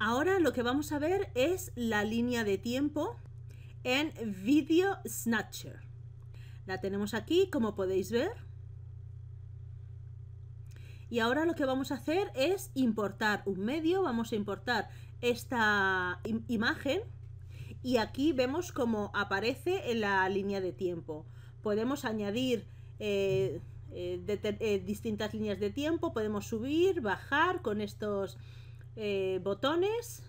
Ahora lo que vamos a ver es la línea de tiempo en Video Snatcher. La tenemos aquí, como podéis ver. Y ahora lo que vamos a hacer es importar un medio, vamos a importar esta imagen y aquí vemos cómo aparece en la línea de tiempo. Podemos añadir eh, eh, eh, distintas líneas de tiempo, podemos subir, bajar con estos eh, botones,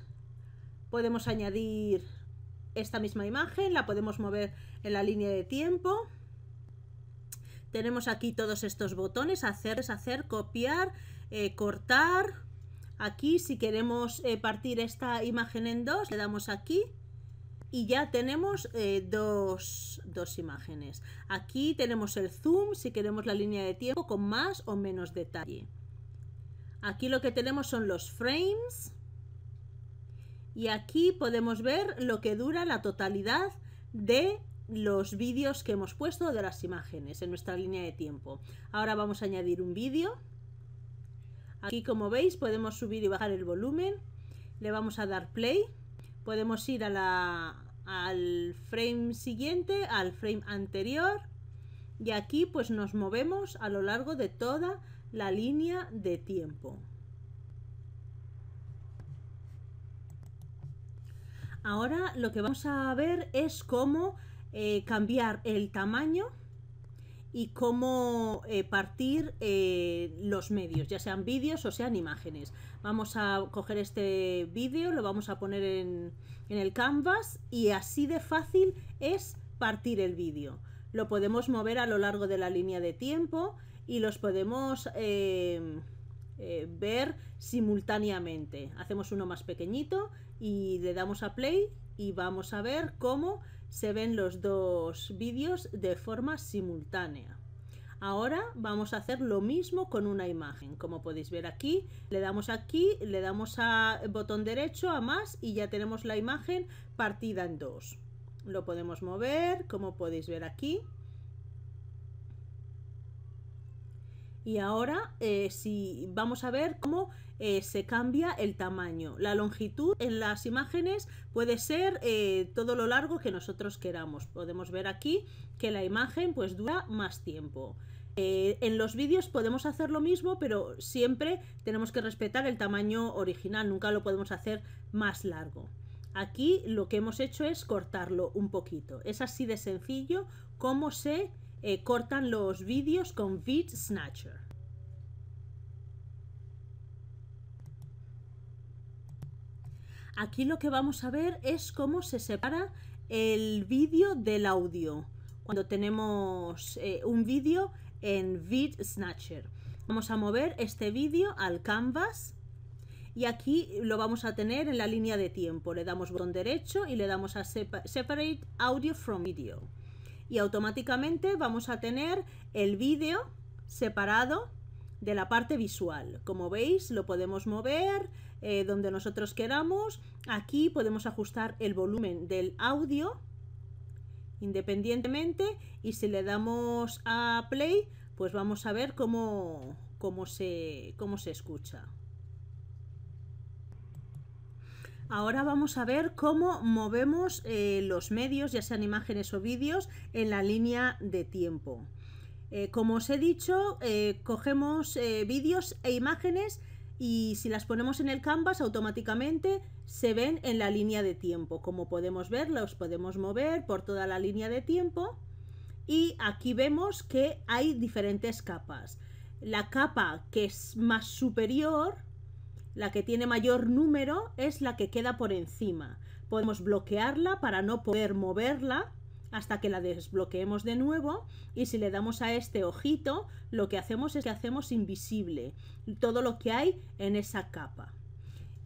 podemos añadir esta misma imagen, la podemos mover en la línea de tiempo. Tenemos aquí todos estos botones, hacer, deshacer, copiar, eh, cortar. Aquí si queremos eh, partir esta imagen en dos, le damos aquí y ya tenemos dos, dos imágenes. Aquí tenemos el zoom si queremos la línea de tiempo con más o menos detalle. Aquí lo que tenemos son los frames y aquí podemos ver lo que dura la totalidad de los vídeos que hemos puesto de las imágenes en nuestra línea de tiempo. Ahora vamos a añadir un vídeo. Aquí como veis podemos subir y bajar el volumen. Le vamos a dar play. Podemos ir al frame siguiente, al frame anterior. Y aquí pues nos movemos a lo largo de toda la línea de tiempo. Ahora lo que vamos a ver es cómo eh, cambiar el tamaño y cómo eh, partir eh, los medios, ya sean vídeos o sean imágenes. Vamos a coger este vídeo, lo vamos a poner en, en el canvas y así de fácil es partir el vídeo. Lo podemos mover a lo largo de la línea de tiempo y los podemos eh, eh, ver simultáneamente. Hacemos uno más pequeñito y le damos a play y vamos a ver cómo se ven los dos vídeos de forma simultánea. Ahora vamos a hacer lo mismo con una imagen. Como podéis ver aquí, le damos aquí, le damos a botón derecho a más y ya tenemos la imagen partida en dos. Lo podemos mover, como podéis ver aquí. Y ahora eh, si vamos a ver cómo eh, se cambia el tamaño. La longitud en las imágenes puede ser eh, todo lo largo que nosotros queramos. Podemos ver aquí que la imagen pues dura más tiempo. en los vídeos podemos hacer lo mismo, pero siempre tenemos que respetar el tamaño original, nunca lo podemos hacer más largo. Aquí lo que hemos hecho es cortarlo un poquito. Es así de sencillo como se eh, cortan los vídeos con Vid Snatcher. Aquí lo que vamos a ver es cómo se separa el vídeo del audio cuando tenemos eh, un vídeo en Vid Snatcher. Vamos a mover este vídeo al canvas y aquí lo vamos a tener en la línea de tiempo. Le damos botón derecho y le damos a Separate Audio from Video y automáticamente vamos a tener el vídeo separado de la parte visual. Como veis, lo podemos mover eh, donde nosotros queramos. Aquí podemos ajustar el volumen del audio independientemente y si le damos a play, pues vamos a ver cómo, cómo, se, cómo se escucha. Ahora vamos a ver cómo movemos eh, los medios, ya sean imágenes o vídeos, en la línea de tiempo. Eh, como os he dicho, eh, cogemos vídeos e imágenes y si las ponemos en el canvas automáticamente se ven en la línea de tiempo. Como podemos ver, los podemos mover por toda la línea de tiempo y aquí vemos que hay diferentes capas. La capa que es más superior la que tiene mayor número es la que queda por encima. Podemos bloquearla para no poder moverla hasta que la desbloqueemos de nuevo y si le damos a este ojito lo que hacemos es que hacemos invisible todo lo que hay en esa capa.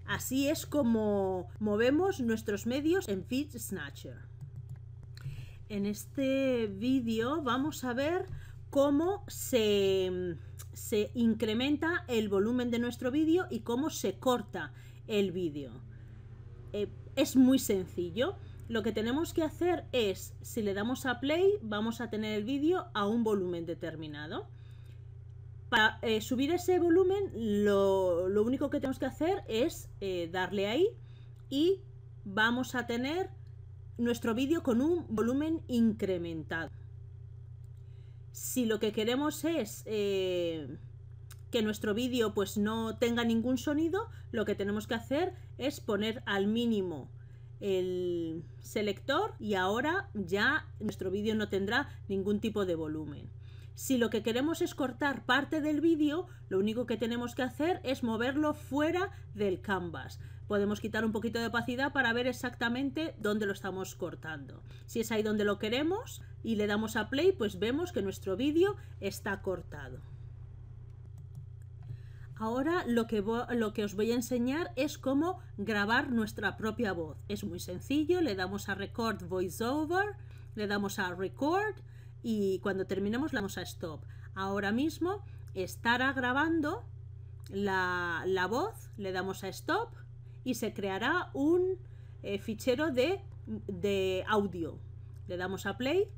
Así es como movemos nuestros medios en Feed Snatcher. En este vídeo vamos a ver cómo se, incrementa el volumen de nuestro vídeo y cómo se corta el vídeo. Eh, es muy sencillo. Lo que tenemos que hacer es, si le damos a play, vamos a tener el vídeo a un volumen determinado. Para eh, subir ese volumen, lo, único que tenemos que hacer es eh, darle ahí y vamos a tener nuestro vídeo con un volumen incrementado si lo que queremos es eh, que nuestro vídeo pues no tenga ningún sonido, lo que tenemos que hacer es poner al mínimo el selector y ahora ya nuestro vídeo no tendrá ningún tipo de volumen. Si lo que queremos es cortar parte del vídeo, lo único que tenemos que hacer es moverlo fuera del canvas podemos quitar un poquito de opacidad para ver exactamente dónde lo estamos cortando. Si es ahí donde lo queremos y le damos a play, pues vemos que nuestro vídeo está cortado. Ahora lo que, lo que os voy a enseñar es cómo grabar nuestra propia voz. Es muy sencillo, le damos a Record VoiceOver, le damos a Record y cuando terminemos le damos a Stop. Ahora mismo estará grabando la, la voz, le damos a Stop y se creará un eh, fichero de, de audio. Le damos a play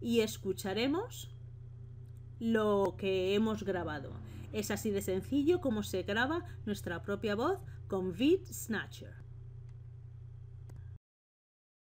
y escucharemos lo que hemos grabado. Es así de sencillo como se graba nuestra propia voz con Vid Snatcher.